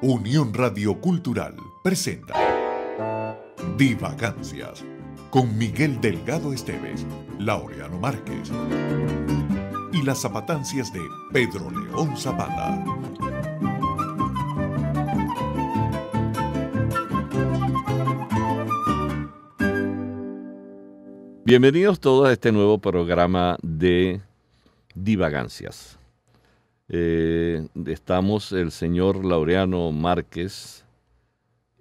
Unión Radio Cultural presenta Divagancias con Miguel Delgado Esteves, Laureano Márquez y las zapatancias de Pedro León Zapata. Bienvenidos todos a este nuevo programa de Divagancias. Eh, estamos el señor Laureano Márquez.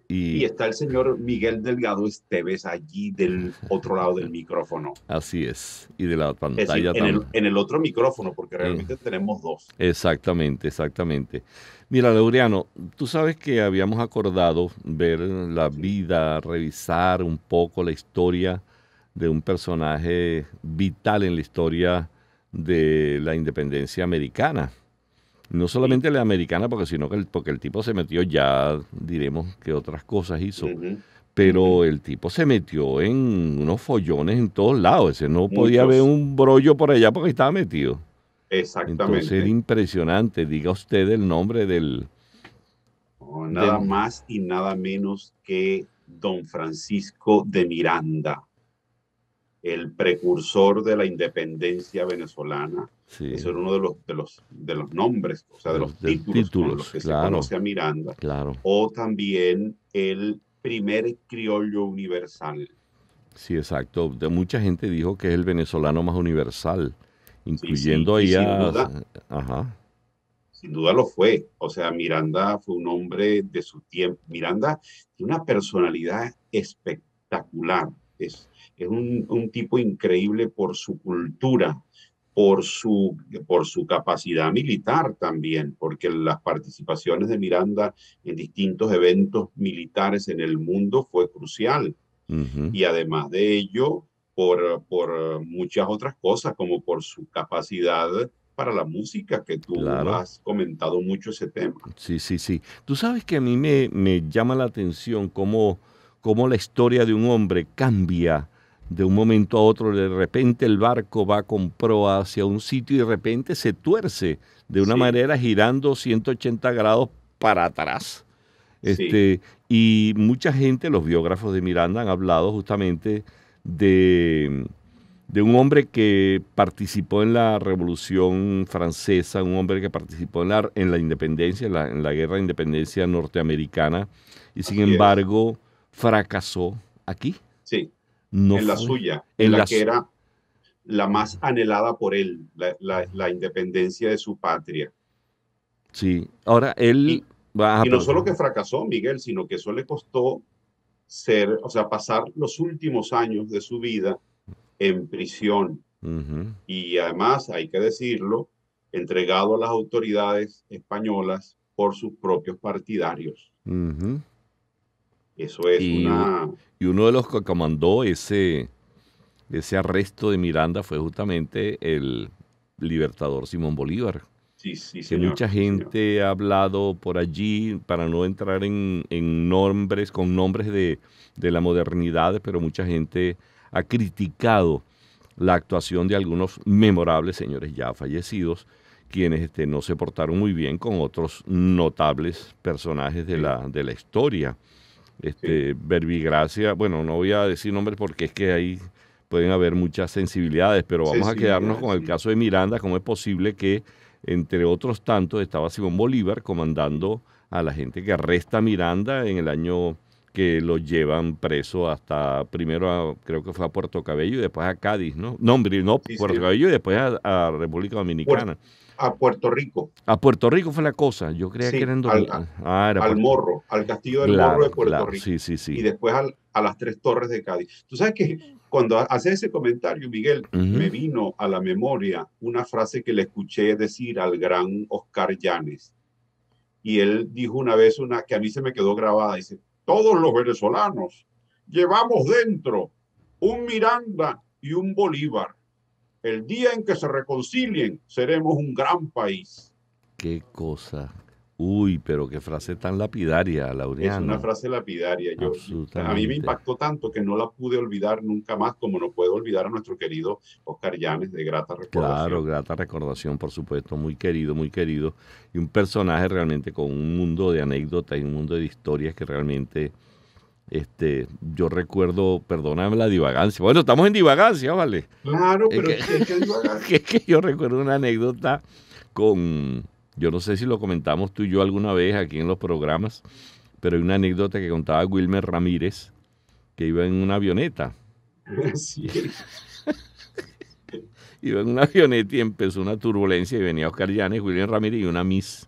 Y, está el señor Miguel Delgado Esteves allí del otro lado del micrófono. Así es, y de la pantalla también. En, el, otro micrófono, porque eh. realmente tenemos dos. Exactamente, exactamente. Mira, Laureano, tú sabes que habíamos acordado ver la vida, revisar un poco la historia de un personaje vital en la historia de la independencia americana, no solamente la americana, porque sino que el, porque el tipo se metió ya, diremos que otras cosas hizo. Pero el tipo se metió en unos follones en todos lados. Ese no podía haber un brollo por allá porque estaba metido. Exactamente. Entonces impresionante. Diga usted el nombre del. nada más y nada menos que don Francisco de Miranda, el precursor de la independencia venezolana Sí. Eso era uno de los, de los, de los nombres, o sea, de los, títulos, que se conoce a Miranda. Claro. O también el primer criollo universal. Sí, exacto. mucha gente dijo que es el venezolano más universal, incluyendo sí, Sin duda, sin duda lo fue. O sea, Miranda fue un hombre de su tiempo. Miranda tiene una personalidad espectacular. Es, es un, un tipo increíble por su cultura, por su, por su capacidad militar también, porque las participaciones de Miranda en distintos eventos militares en el mundo fue crucial. Y además de ello, por, por muchas otras cosas, como por su capacidad para la música, que tú has comentado mucho ese tema. Sí, sí, sí. Tú sabes que a mí me, me llama la atención cómo, cómo la historia de un hombre cambia de un momento a otro, de repente el barco va con proa hacia un sitio y de repente se tuerce de una manera girando 180 grados para atrás. Este, Y mucha gente, los biógrafos de Miranda han hablado justamente de, de un hombre que participó en la Revolución Francesa, un hombre que participó en la, independencia, en la, guerra de independencia norteamericana, y sin embargo fracasó aquí en la suya, en la, que era la más anhelada por él, la, la, independencia de su patria. Sí, ahora él... va y no solo que fracasó Miguel, sino que eso le costó ser, o sea, pasar los últimos años de su vida en prisión. Y además, hay que decirlo, entregado a las autoridades españolas por sus propios partidarios. Eso es y, uno de los que comandó ese, ese arresto de Miranda fue justamente el libertador Simón Bolívar. Sí, sí, que mucha gente ha hablado por allí, para no entrar en, nombres, con nombres de, la modernidad, pero mucha gente ha criticado la actuación de algunos memorables señores ya fallecidos, quienes este, no se portaron muy bien con otros notables personajes de, la, de la historia. Este, Verbigracia, bueno, no voy a decir nombres porque es que ahí pueden haber muchas sensibilidades, pero vamos a quedarnos con el caso de Miranda, cómo es posible que, entre otros tantos, estaba Simón Bolívar comandando a la gente que arresta a Miranda en el año que lo llevan preso hasta primero a, creo que fue a Puerto Cabello y después a Cádiz, ¿no? No, no, Puerto Cabello y después a, República Dominicana a Puerto Rico. A Puerto Rico fue la cosa, yo creía que en al, ah, Morro, al Castillo del Morro de Puerto Rico. Y después a las Tres Torres de Cádiz. Tú sabes que cuando hace ese comentario, Miguel, me vino a la memoria una frase que le escuché decir al gran Oscar Llanes. Y él dijo una vez una que a mí se me quedó grabada, dice, todos los venezolanos llevamos dentro un Miranda y un Bolívar. El día en que se reconcilien, seremos un gran país. Qué cosa. Uy, pero qué frase tan lapidaria, Laureano. Es una frase lapidaria. Yo, a mí me impactó tanto que no la pude olvidar nunca más, como no puedo olvidar a nuestro querido Oscar Llanes de Grata Recordación. Claro, Grata Recordación, por supuesto, muy querido, muy querido. Y un personaje realmente con un mundo de anécdotas y un mundo de historias que realmente este, yo recuerdo, perdóname la divagancia. Bueno, estamos en divagancia, ¿vale? Claro, pero es que, es que yo recuerdo una anécdota con, yo no sé si lo comentamos tú y yo alguna vez aquí en los programas, pero hay una anécdota que contaba Wilmer Ramírez, que iba en una avioneta. iba en una avioneta y empezó una turbulencia y venía Oscar Llanes, Wilmer Ramírez y una Miss.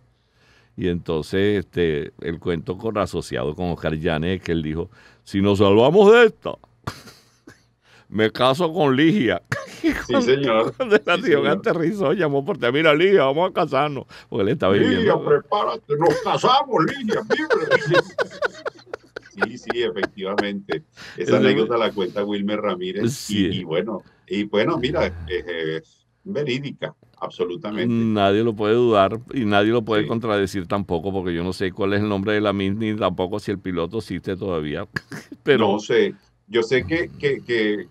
Y entonces este, el cuento con, asociado con Oscar Llanes que él dijo, si nos salvamos de esto, me caso con Ligia. Sí, señor. Cuando la sí, aterrizó, llamó por ti. Mira, Ligia, vamos a casarnos. Porque él Ligia, prepárate, nos casamos, Ligia, Sí, sí, efectivamente. Esa anécdota la cuenta Wilmer Ramírez. Y, bueno, y bueno, mira, ah. eh, eh, es verídica. Absolutamente. Nadie lo puede dudar y nadie lo puede contradecir tampoco, porque yo no sé cuál es el nombre de la Miss ni tampoco si el piloto existe todavía. Pero... No sé. Yo sé que, que,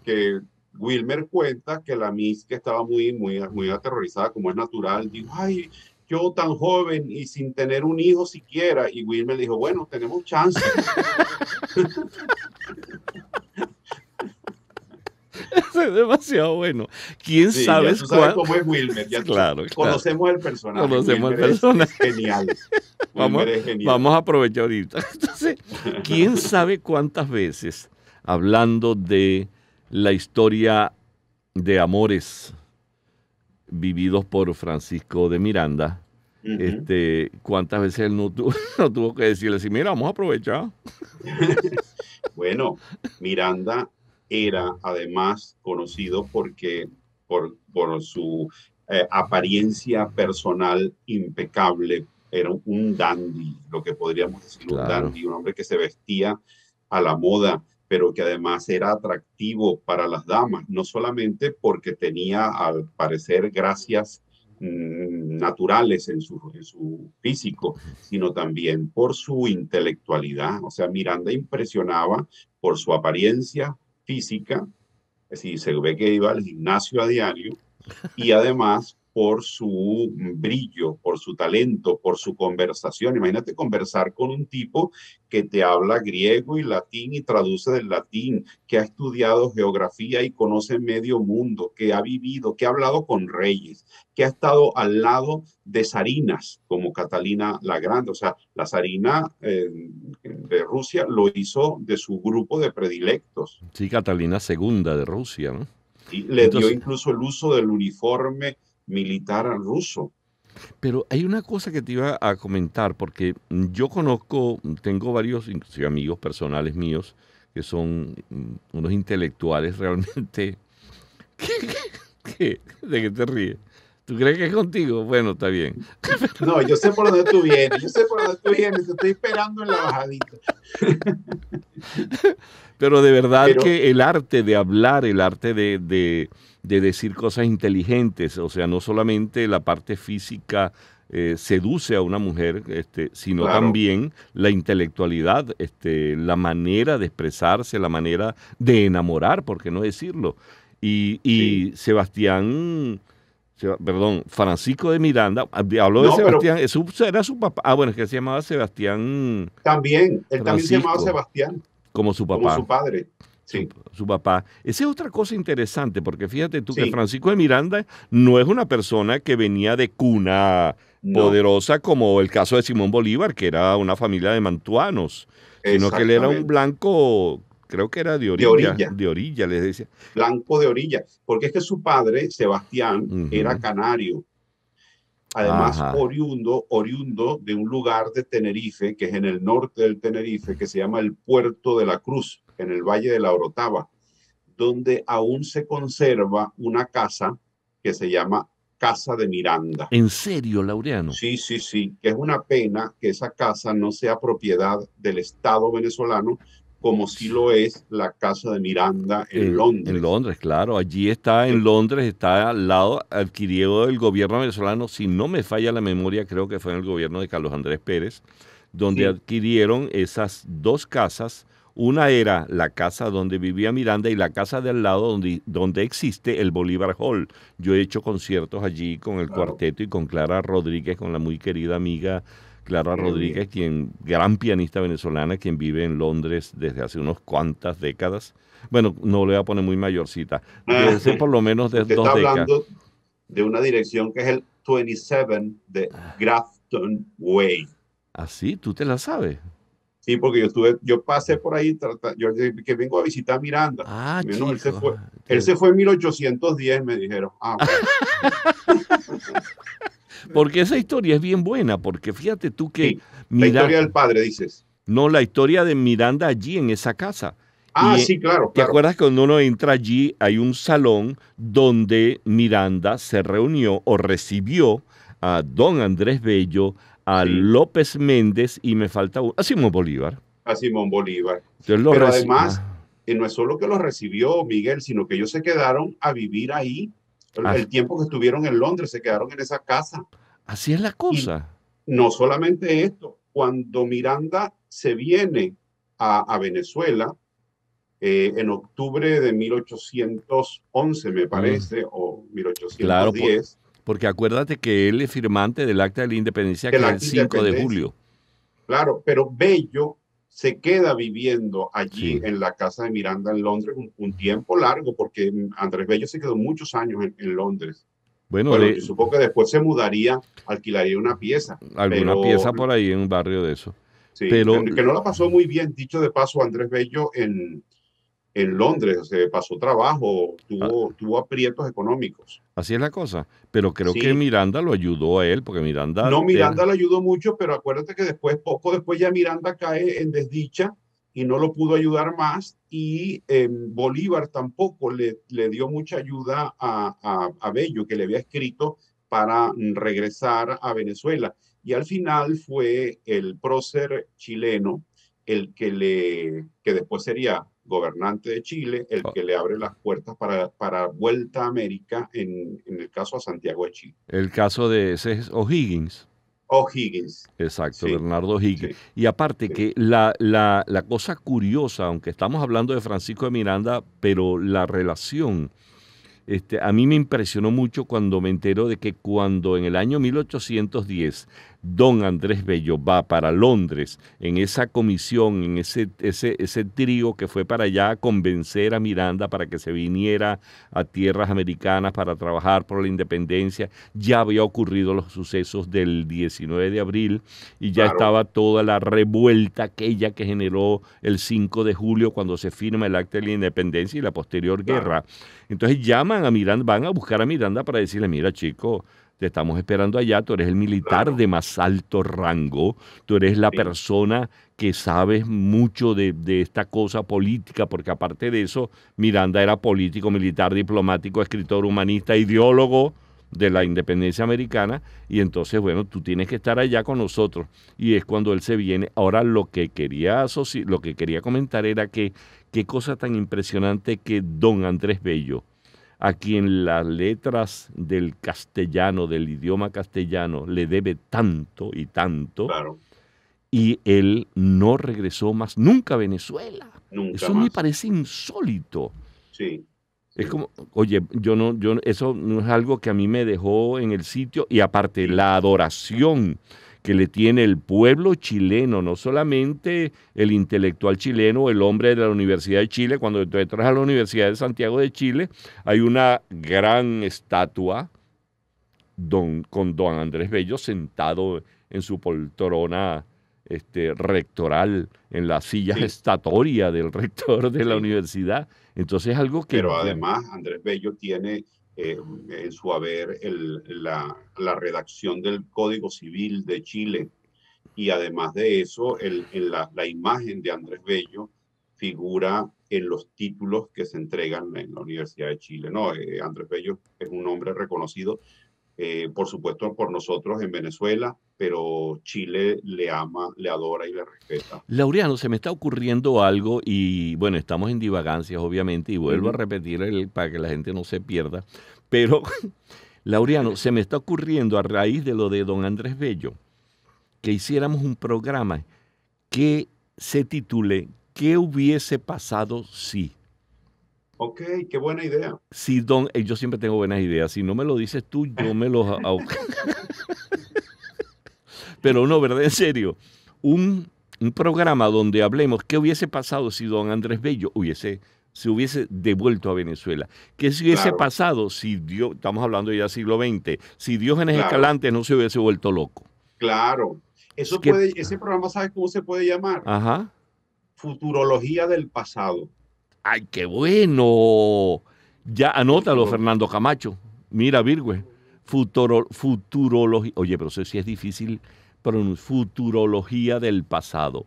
que, Wilmer cuenta que la Miss, que estaba muy, muy, muy aterrorizada, como es natural, dijo: Ay, yo tan joven y sin tener un hijo siquiera. Y Wilmer dijo: Bueno, tenemos chance. es demasiado bueno. ¿Quién sabe ya cómo es Wilmer? claro, Conocemos el personaje. Conocemos el personaje. Es genial. vamos, genial. vamos a aprovechar ahorita. Entonces, ¿quién sabe cuántas veces hablando de la historia de amores vividos por Francisco de Miranda, este, cuántas veces él no, tuvo que decirle, mira, vamos a aprovechar. bueno, Miranda era además conocido porque, por, por su eh, apariencia personal impecable, era un dandy, lo que podríamos decir un dandy, un hombre que se vestía a la moda, pero que además era atractivo para las damas, no solamente porque tenía al parecer gracias mm, naturales en su, en su físico, sino también por su intelectualidad. O sea, Miranda impresionaba por su apariencia, física, es decir, se ve que iba al gimnasio a diario y además por su brillo, por su talento, por su conversación. Imagínate conversar con un tipo que te habla griego y latín y traduce del latín, que ha estudiado geografía y conoce medio mundo, que ha vivido, que ha hablado con reyes, que ha estado al lado de zarinas como Catalina la Grande. O sea, la zarina eh, de Rusia lo hizo de su grupo de predilectos. Sí, Catalina II de Rusia, Y le dio incluso el uso del uniforme militar al ruso. Pero hay una cosa que te iba a comentar, porque yo conozco, tengo varios amigos personales míos que son mm, unos intelectuales realmente. ¿Qué, de qué te ríes? ¿Tú crees que es contigo? Bueno, está bien. No, yo sé por dónde tú vienes, yo sé por dónde tú vienes, te estoy esperando en la bajadita. Pero de verdad que el arte de hablar, el arte de, decir cosas inteligentes, o sea, no solamente la parte física eh, seduce a una mujer, este, sino también la intelectualidad, este, la manera de expresarse, la manera de enamorar, por qué no decirlo. Y, Sebastián perdón, Francisco de Miranda, ah, habló de Sebastián, era su papá, ah, bueno, es que se llamaba Sebastián. También, él también se llamaba Sebastián. Como su papá. Como su padre. Sí. Su, papá. Esa es otra cosa interesante, porque fíjate tú que Francisco de Miranda no es una persona que venía de cuna poderosa como el caso de Simón Bolívar, que era una familia de mantuanos, sino que él era un blanco creo que era de orilla, de orilla, les decía. Blanco de orilla, porque es que su padre, Sebastián, era canario. Además, oriundo, oriundo de un lugar de Tenerife, que es en el norte del Tenerife, que se llama el Puerto de la Cruz, en el Valle de la Orotava, donde aún se conserva una casa que se llama Casa de Miranda. ¿En serio, Laureano? Sí, sí, sí, que es una pena que esa casa no sea propiedad del Estado venezolano, como si lo es la casa de Miranda en, Londres. En Londres, claro. Allí está, en Londres, está al lado adquirido del gobierno venezolano, si no me falla la memoria, creo que fue en el gobierno de Carlos Andrés Pérez, donde adquirieron esas dos casas. Una era la casa donde vivía Miranda y la casa del lado donde, donde existe el Bolívar Hall. Yo he hecho conciertos allí con el cuarteto y con Clara Rodríguez, con la muy querida amiga Clara Rodríguez, quien, gran pianista venezolana, quien vive en Londres desde hace unos cuantas décadas. Bueno, no le voy a poner muy mayorcita, ah. ser por lo menos de dos está Hablando de una dirección que es el 27 de ah. Grafton Way. ¿Ah, sí? ¿Tú te la sabes? Sí, porque yo estuve, yo pasé por ahí, yo que vengo a visitar Miranda. Ah, él se fue, ah, él se fue en 1810, me dijeron. Ah, Porque esa historia es bien buena, porque fíjate tú que... Miranda, la historia del padre, dices. No, la historia de Miranda allí en esa casa. Ah, eh, sí, claro. ¿Te acuerdas que cuando uno entra allí hay un salón donde Miranda se reunió o recibió a don Andrés Bello, a López Méndez y me falta uno, a Simón Bolívar? A Simón Bolívar. Pero además, ah. eh, no es solo que los recibió Miguel, sino que ellos se quedaron a vivir ahí el tiempo que estuvieron en Londres, se quedaron en esa casa. Así es la cosa. no solamente esto, cuando Miranda se viene a, Venezuela, eh, en octubre de 1811, me mm. parece, o 1810. Claro, porque acuérdate que él es firmante del Acta de la Independencia, que es el 5 de julio. Claro, pero Bello se queda viviendo allí en la casa de Miranda en Londres un, tiempo largo, porque Andrés Bello se quedó muchos años en, Londres. Bueno, supongo que después se mudaría, alquilaría una pieza. Alguna pieza por ahí en un barrio de eso. pero... que no la pasó muy bien, dicho de paso, Andrés Bello en, en Londres se eh, pasó trabajo, ah. tuvo, tuvo aprietos económicos. Así es la cosa. Pero creo que Miranda lo ayudó a él, porque Miranda... No, Miranda le ayudó mucho, pero acuérdate que después, poco después ya Miranda cae en desdicha y no lo pudo ayudar más. Y em, Bolívar tampoco le, le, dio mucha ayuda a, a Bello, que le había escrito para regresar a Venezuela. Y al final fue el prócer chileno el que le, que después sería gobernante de Chile, el oh. que le abre las puertas para, Vuelta a América en, el caso a Santiago de Chile. El caso de ese es O'Higgins. O'Higgins. Exacto, Bernardo O'Higgins. Y aparte que la, la, cosa curiosa, aunque estamos hablando de Francisco de Miranda, pero la relación, este, a mí me impresionó mucho cuando me entero de que cuando en el año 1810 don Andrés Bello va para Londres en esa comisión, en ese, ese, ese trío que fue para allá a convencer a Miranda para que se viniera a tierras americanas para trabajar por la independencia. Ya había ocurrido los sucesos del 19 de abril y ya estaba toda la revuelta aquella que generó el 5 de julio cuando se firma el acta de la independencia y la posterior guerra. Entonces llaman a Miranda, van a buscar a Miranda para decirle, mira chico, te estamos esperando allá, tú eres el militar de más alto rango, tú eres la persona que sabes mucho de, esta cosa política, porque aparte de eso, Miranda era político, militar, diplomático, escritor, humanista, ideólogo de la independencia americana, y entonces, bueno, tú tienes que estar allá con nosotros, y es cuando él se viene. Ahora, lo que quería, lo que quería comentar era que qué cosa tan impresionante que don Andrés Bello, a quien las letras del castellano, del idioma castellano, le debe tanto y tanto. Claro. Y él no regresó más nunca a Venezuela. eso me parece insólito. Sí. Es como, oye, yo no, yo eso no es algo que a mí me dejó en el sitio y aparte la adoración que le tiene el pueblo chileno, no solamente el intelectual chileno, el hombre de la Universidad de Chile. Cuando tú entras a la Universidad de Santiago de Chile, hay una gran estatua don, con don Andrés Bello sentado en su poltrona este, rectoral, en la silla estatoria del rector de la universidad. Entonces, algo que. Pero además, Andrés Bello tiene eh, en su haber la, redacción del Código Civil de Chile y además de eso, en la, imagen de Andrés Bello figura en los títulos que se entregan en la Universidad de Chile. No, eh, Andrés Bello es un hombre reconocido, eh, por supuesto, por nosotros en Venezuela, pero Chile le ama, le adora y le respeta. Laureano, se me está ocurriendo algo y bueno, estamos en divagancias obviamente y vuelvo a repetir para que la gente no se pierda, pero Laureano, se me está ocurriendo a raíz de lo de don Andrés Bello, que hiciéramos un programa que se titule ¿Qué hubiese pasado si? Ok, qué buena idea. Sí, don, eh, yo siempre tengo buenas ideas. Si no me lo dices tú, yo me los... pero no, ¿verdad? En serio, un, programa donde hablemos qué hubiese pasado si don Andrés Bello hubiese se hubiese devuelto a Venezuela. ¿Qué hubiese pasado si Dios, estamos hablando ya del siglo XX, si en en Escalante no se hubiese vuelto loco? Claro. Eso ese programa, ¿sabes cómo se puede llamar? Ajá. Futurología del pasado. ¡Ay, qué bueno! Ya anótalo, Fernando Camacho. Mira, Virgüe. Futuro, futurología. Oye, pero eso si es difícil futurología del pasado.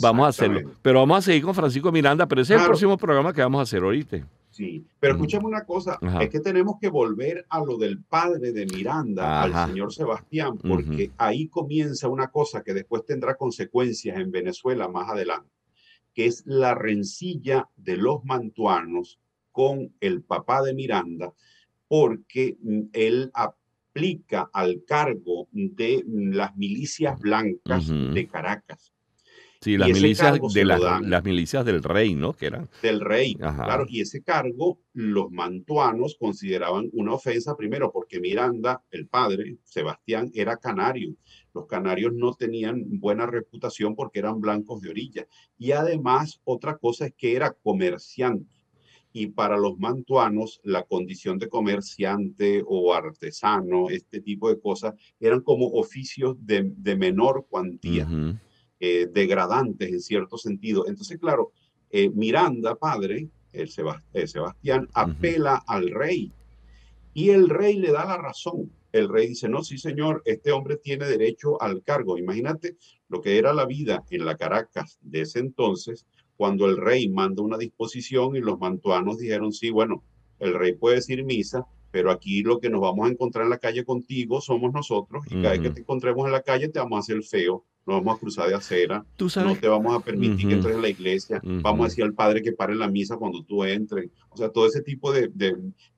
Vamos a hacerlo. Pero vamos a seguir con Francisco Miranda, pero ese es el próximo programa que vamos a hacer ahorita. Sí, pero escúchame una cosa, es que tenemos que volver a lo del padre de Miranda, al señor Sebastián, porque ahí comienza una cosa que después tendrá consecuencias en Venezuela más adelante, que es la rencilla de los mantuanos con el papá de Miranda, porque mm, él, ha aplica al cargo de mm, las milicias blancas de Caracas. Sí, las milicias, de las, milicias del rey, ¿no? Que eran. Del rey, claro. Y ese cargo los mantuanos consideraban una ofensa, primero porque Miranda, el padre, Sebastián, era canario. Los canarios no tenían buena reputación porque eran blancos de orilla. Y además, otra cosa es que era comerciante y para los mantuanos la condición de comerciante o artesano, este tipo de cosas, eran como oficios de, menor cuantía, eh, degradantes en cierto sentido. Entonces, claro, eh, Miranda, padre, el eh, Sebastián, apela al rey y el rey le da la razón. El rey dice, no, sí señor, este hombre tiene derecho al cargo. Imagínate lo que era la vida en la Caracas de ese entonces, cuando el rey manda una disposición y los mantuanos dijeron, sí, bueno, el rey puede decir misa, pero aquí lo que nos vamos a encontrar en la calle contigo somos nosotros y cada vez que te encontremos en la calle te vamos a hacer feo, nos vamos a cruzar de acera, no te vamos a permitir que entres a la iglesia, vamos a decir al padre que pare la misa cuando tú entres, o sea, todo ese tipo de,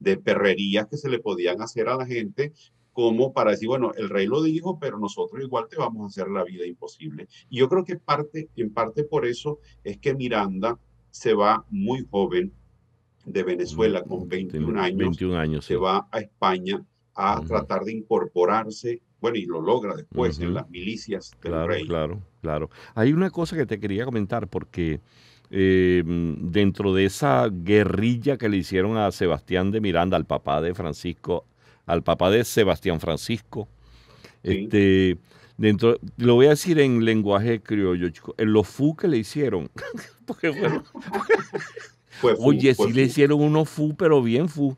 de perrerías que se le podían hacer a la gente como para decir, bueno, el rey lo dijo, pero nosotros igual te vamos a hacer la vida imposible. Y yo creo que parte, en parte por eso es que Miranda se va muy joven de Venezuela con 21 años, se va a España a tratar de incorporarse, bueno, y lo logra después en las milicias del claro, rey. Claro, claro. Hay una cosa que te quería comentar porque em, dentro de esa guerrilla que le hicieron a Sebastián de Miranda, al papá de Francisco al papá de Sebastián Francisco. Este, dentro, lo voy a decir en lenguaje criollo, en los fu que le hicieron. oye, sí le hicieron unos fu, pero bien fu.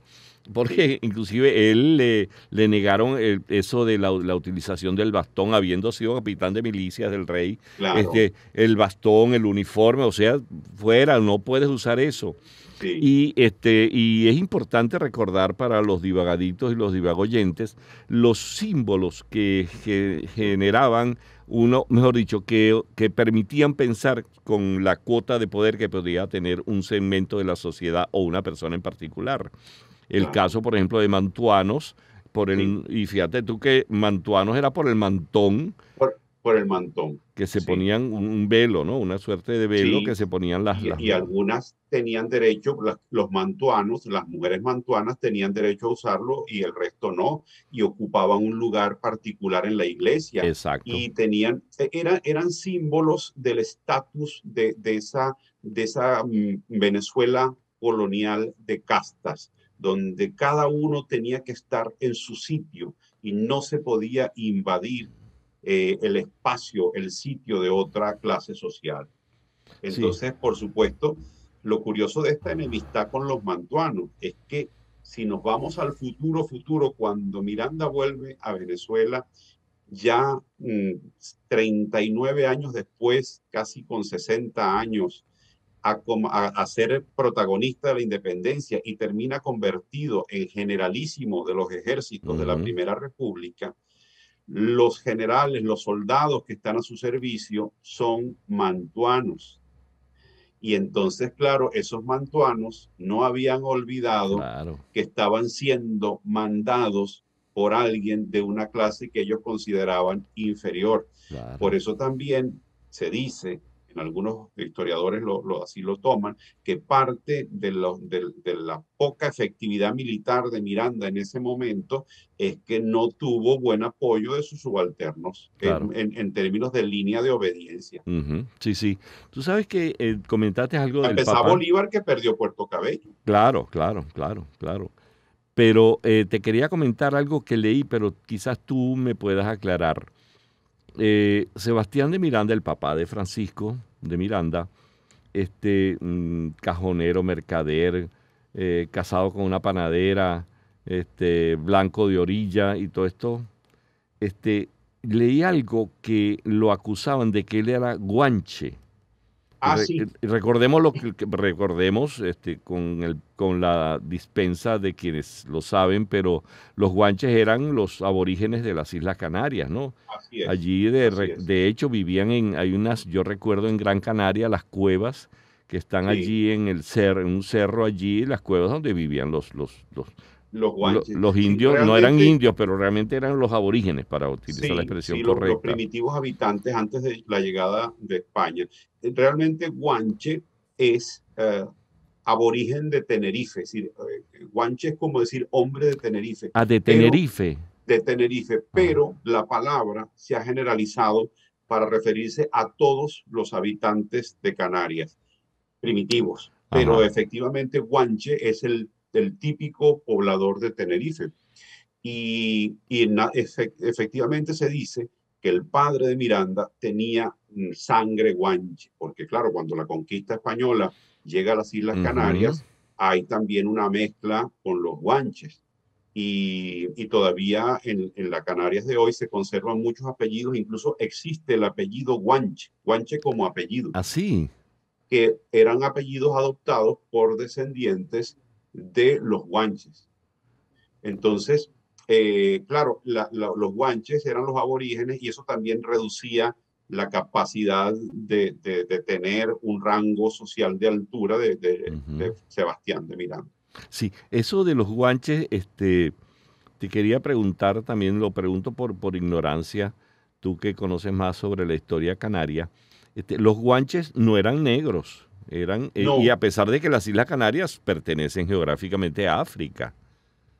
Porque inclusive él le, negaron eso de la, utilización del bastón, habiendo sido capitán de milicias del rey. Este, el bastón, el uniforme, o sea, fuera, no puedes usar eso. Y, este, y es importante recordar para los divagaditos y los divagoyentes los símbolos que, generaban uno, mejor dicho, que, que, permitían pensar con la cuota de poder que podía tener un segmento de la sociedad o una persona en particular. El caso, por ejemplo, de Mantuanos, por el, y fíjate tú que Mantuanos era por el mantón por el mantón. Que se ponían un, velo, ¿no? Una suerte de velo que se ponían las, y, algunas tenían derecho, los mantuanos, las mujeres mantuanas tenían derecho a usarlo y el resto no, y ocupaban un lugar particular en la iglesia. Exacto. Y tenían, e, eran, eran símbolos del estatus de, esa, de esa mm, Venezuela colonial de castas, donde cada uno tenía que estar en su sitio y no se podía invadir eh, el espacio, el sitio de otra clase social. Entonces, por supuesto, lo curioso de esta enemistad con los mantuanos es que si nos vamos al futuro, futuro, cuando Miranda vuelve a Venezuela, ya 39 mm, años después, casi con 60 años, a, a, ser protagonista de la independencia y termina convertido en generalísimo de los ejércitos de la Primera República, los generales, los soldados que están a su servicio son mantuanos. Y entonces, claro, esos mantuanos no habían olvidado que estaban siendo mandados por alguien de una clase que ellos consideraban inferior. Por eso también se dice algunos historiadores lo, así lo toman, que parte de, la poca efectividad militar de Miranda en ese momento es que no tuvo buen apoyo de sus subalternos en, términos de línea de obediencia. Sí, sí. Tú sabes que eh, comentaste algo del Empezaba Bolívar que perdió Puerto Cabello. Claro, claro, claro, claro. Pero eh, te quería comentar algo que leí, pero quizás tú me puedas aclarar. Eh, Sebastián de Miranda, el papá de Francisco de Miranda, este mm, cajonero, mercader, eh, casado con una panadera, este, blanco de orilla y todo esto, este, leí algo que lo acusaban de que él era guanche Ah, eh, recordemos lo que recordemos este, con, el, con la dispensa de quienes lo saben, pero los guanches eran los aborígenes de las Islas Canarias, ¿no? Así es, Allí de, hecho vivían en, hay unas, yo recuerdo en Gran Canaria las cuevas que están allí en el en un cerro allí, las cuevas donde vivían los, los, los, los guanches. Los, indios no eran indios, pero realmente eran los aborígenes, para utilizar la expresión correcta. Los, primitivos habitantes antes de la llegada de España. Eh, realmente guanche es eh, aborigen de Tenerife. Es decir, eh, guanche es como decir hombre de Tenerife. Ah, de Tenerife. de Tenerife, ah. pero la palabra se ha generalizado para referirse a todos los habitantes de Canarias primitivos. Pero efectivamente, guanche es el el típico poblador de Tenerife. Y, efectivamente se dice que el padre de Miranda tenía mm, sangre guanche, porque claro, cuando la conquista española llega a las Islas Canarias, hay también una mezcla con los guanches. Y, todavía en, las Canarias de hoy se conservan muchos apellidos, incluso existe el apellido guanche, guanche como apellido. Así. Ah, que eran apellidos adoptados por descendientes de los guanches. Entonces, eh, claro, los guanches eran los aborígenes y eso también reducía la capacidad de, tener un rango social de altura de, Sebastián de Miranda. Sí, eso de los guanches, este, te quería preguntar también, lo pregunto por, por ignorancia, tú que conoces más sobre la historia canaria, este, los guanches no eran negros. Eh, y a pesar de que las Islas Canarias pertenecen geográficamente a África.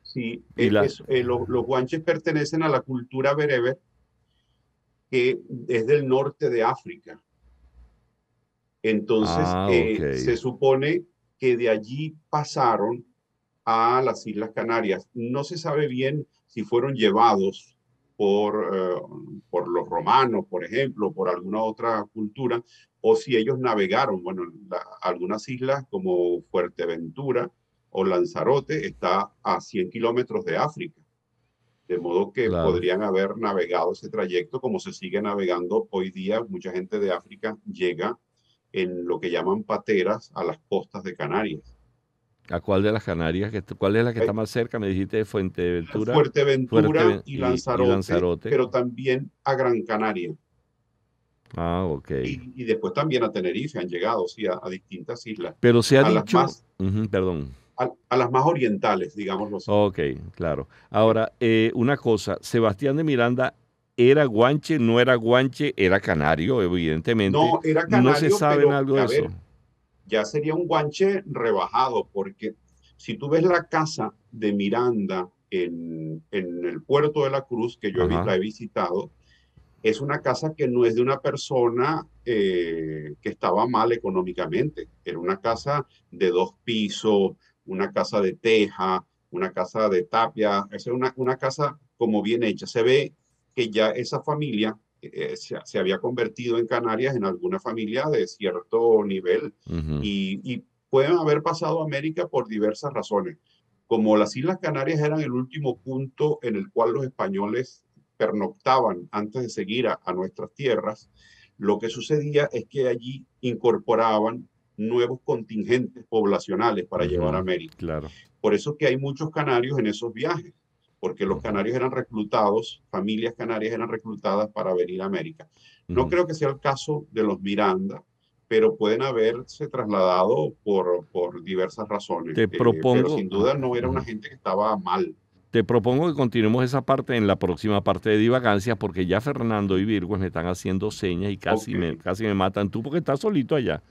Sí, eh, eh, los, guanches pertenecen a la cultura bereber, que es del norte de África. Entonces, ah, se supone que de allí pasaron a las Islas Canarias. No se sabe bien si fueron llevados por, por los romanos, por ejemplo, por alguna otra cultura, o si ellos navegaron, bueno, algunas islas como Fuerteventura o Lanzarote está a 100 kilómetros de África, de modo que podrían haber navegado ese trayecto como se sigue navegando hoy día. Mucha gente de África llega en lo que llaman pateras a las costas de Canarias. ¿A cuál de las Canarias? ¿Cuál es la que eh, está más cerca? Me dijiste Fuenteventura. Fuerteventura y, Lanzarote, pero también a Gran Canaria. Ah, ok. Y, después también a Tenerife han llegado, sí, a, distintas islas. Pero se ha a dicho. perdón. A, las más orientales, digámoslo los Ok, claro. Ahora, eh, una cosa, Sebastián de Miranda era guanche, no era guanche, era canario, evidentemente. No, era canario. No se sabe algo de eso. Ya sería un guanche rebajado, porque si tú ves la casa de Miranda en, el puerto de la Cruz, que yo he visitado, es una casa que no es de una persona eh, que estaba mal económicamente. Era una casa de dos pisos, una casa de teja, una casa de tapia. Es una, una casa como bien hecha. Se ve que ya esa familia eh, se, había convertido en Canarias en alguna familia de cierto nivel y, y pueden haber pasado a América por diversas razones. Como las Islas Canarias eran el último punto en el cual los españoles pernoctaban antes de seguir a, nuestras tierras, lo que sucedía es que allí incorporaban nuevos contingentes poblacionales para llevar a América. Claro. Por eso que hay muchos canarios en esos viajes, porque los canarios eran reclutados, familias canarias eran reclutadas para venir a América. No creo que sea el caso de los Miranda, pero pueden haberse trasladado por, por diversas razones. Te eh, propongo. sin duda no era una gente que estaba mal. Te propongo que continuemos esa parte en la próxima parte de divagancias porque ya Fernando y Virgo me están haciendo señas y casi, me, casi me matan tú porque estás solito allá.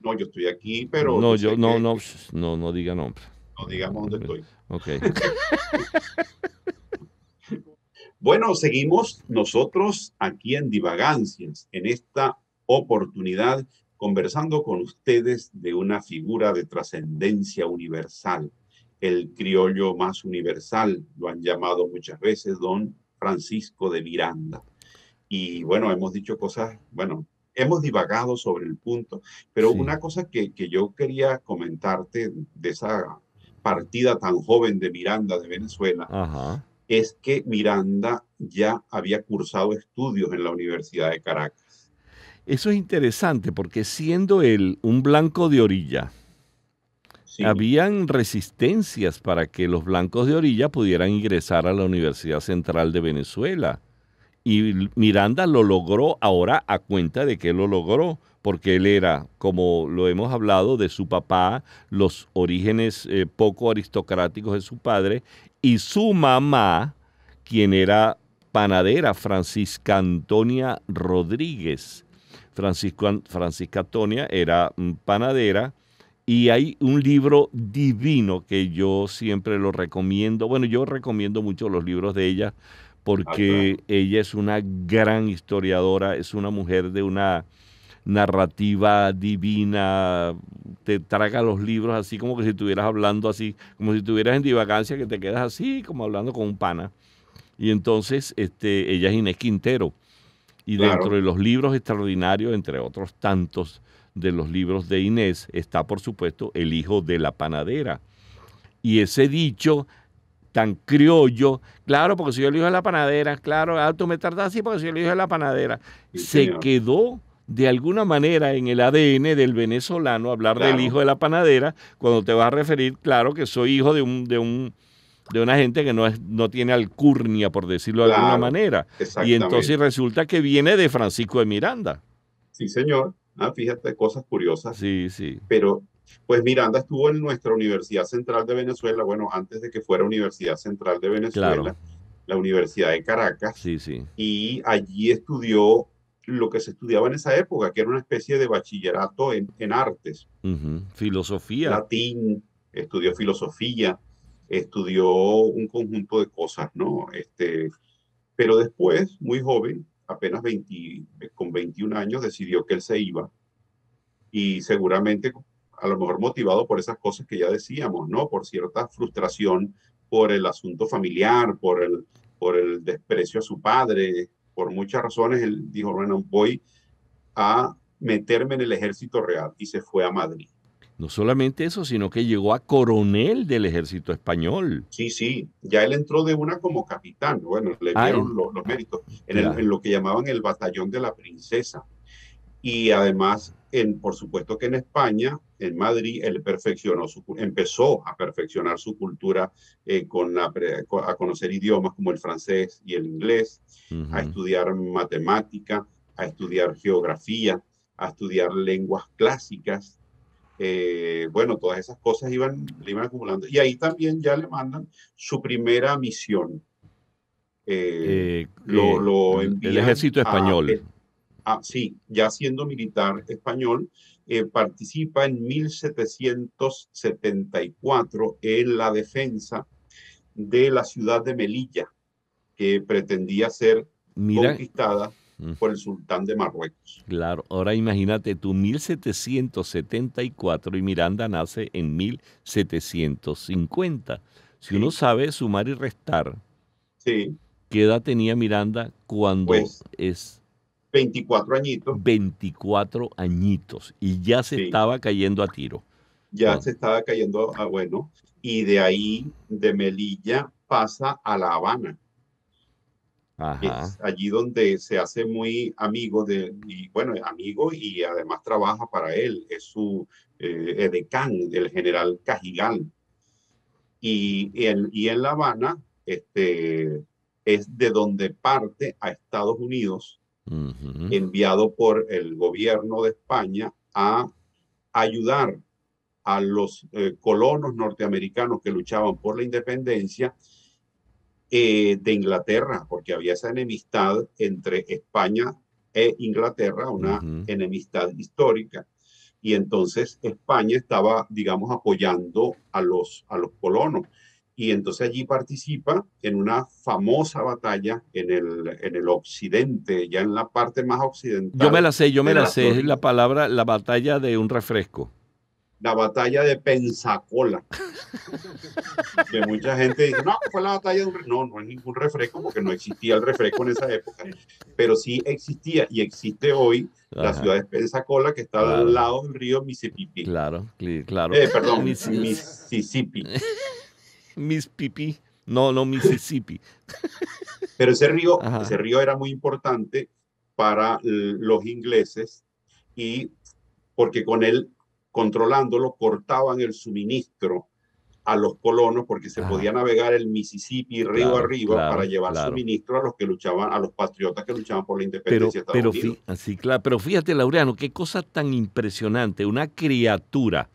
No, yo estoy aquí, pero... No, yo, no, no, no, no diga nombre. No digamos dónde estoy. Ok. bueno, seguimos nosotros aquí en Divagancias, en esta oportunidad, conversando con ustedes de una figura de trascendencia universal, el criollo más universal, lo han llamado muchas veces don Francisco de Miranda. Y bueno, hemos dicho cosas, bueno, hemos divagado sobre el punto, pero una cosa que, yo quería comentarte de esa partida tan joven de Miranda de Venezuela es que Miranda ya había cursado estudios en la Universidad de Caracas. Eso es interesante porque siendo él un blanco de orilla, habían resistencias para que los blancos de orilla pudieran ingresar a la Universidad Central de Venezuela. Y Miranda lo logró ahora a cuenta de que lo logró, porque él era, como lo hemos hablado, de su papá, los orígenes eh, poco aristocráticos de su padre, y su mamá, quien era panadera, Francisca Antonia Rodríguez. Francisca Antonia era mm, panadera y hay un libro divino que yo siempre lo recomiendo. Bueno, yo recomiendo mucho los libros de ella ah, porque ella es una gran historiadora, es una mujer de una narrativa divina, te traga los libros así como que si estuvieras hablando así, como si estuvieras en divagancia que te quedas así como hablando con un pana. Y entonces este, ella es Inés Quintero. Y dentro de los libros extraordinarios, entre otros tantos, de los libros de Inés está, por supuesto, el hijo de la panadera. Y ese dicho tan criollo, claro, porque soy el hijo de la panadera, claro, alto ah, me tardas así porque soy el hijo de la panadera, se quedó de alguna manera en el ADN del venezolano hablar del hijo de la panadera cuando te vas a referir, claro, que soy hijo de un, de un de una gente que no, es, no tiene alcurnia, por decirlo de alguna manera. Y entonces resulta que viene de Francisco de Miranda. Sí, señor. Ah, fíjate, cosas curiosas. Sí, sí. Pero, pues Miranda estuvo en nuestra Universidad Central de Venezuela, bueno, antes de que fuera Universidad Central de Venezuela, la Universidad de Caracas. Sí, sí. Y allí estudió lo que se estudiaba en esa época, que era una especie de bachillerato en, artes. Filosofía. Latín, estudió filosofía, estudió un conjunto de cosas, ¿no? Este, pero después, muy joven, apenas con 21 años decidió que él se iba y seguramente a lo mejor motivado por esas cosas que ya decíamos, ¿no? Por cierta frustración por el asunto familiar, por el, por el desprecio a su padre, por muchas razones, él dijo, bueno, voy a meterme en el ejército real y se fue a Madrid. No solamente eso, sino que llegó a coronel del ejército español. Sí, sí, ya él entró de una como capitán, bueno, le dieron los, méritos, en, lo que llamaban el batallón de la princesa. Y además, en, por supuesto que en España, en Madrid, él perfeccionó su, empezó a perfeccionar su cultura eh, con a conocer idiomas como el francés y el inglés, a estudiar matemática, a estudiar geografía, a estudiar lenguas clásicas eh, bueno, todas esas cosas iban, acumulando. Y ahí también ya le mandan su primera misión. Eh, eh, el ejército español. E- ah, sí, ya siendo militar español, participa en 1774 en la defensa de la ciudad de Melilla, que pretendía ser conquistada por el sultán de Marruecos. Claro, ahora imagínate tú, 1774 y Miranda nace en 1750. Si uno sabe sumar y restar, sí. ¿qué edad tenía Miranda cuando pues, es... 24 añitos. 24 añitos y ya se estaba cayendo a tiro. Ya se estaba cayendo a ah, bueno. Y de ahí, de Melilla, pasa a La Habana allí donde se hace muy amigo de, y bueno, amigo y además trabaja para él. Es su edecán, eh, eh, del general Cajigal. Y, en, La Habana este, es de donde parte a Estados Unidos, enviado por el gobierno de España a ayudar a los eh, colonos norteamericanos que luchaban por la independencia eh, de Inglaterra, porque había esa enemistad entre España e Inglaterra, una enemistad histórica. Y entonces España estaba, digamos, apoyando a los, a los colonos. Y entonces allí participa en una famosa batalla en el, en el occidente, ya en la parte más occidental. Yo me la sé, yo me la sé, es la palabra, la batalla de un refresco la batalla de Pensacola. que mucha gente dice, no, fue la batalla de un... No, no es ningún refresco porque no existía el refresco en esa época, pero sí existía y existe hoy la ciudad de Pensacola que está al lado del río Mississippi. Claro, claro. Eh, perdón, Mississippi. Mississippi. No, no Mississippi. Pero ese río, ese río era muy importante para los ingleses y porque con él controlándolo, cortaban el suministro a los colonos porque se podía navegar el Mississippi río arriba para llevar suministro a los que luchaban, a los patriotas que luchaban por la independencia pero, claro, pero fíjate, Laureano, qué cosa tan impresionante, una criatura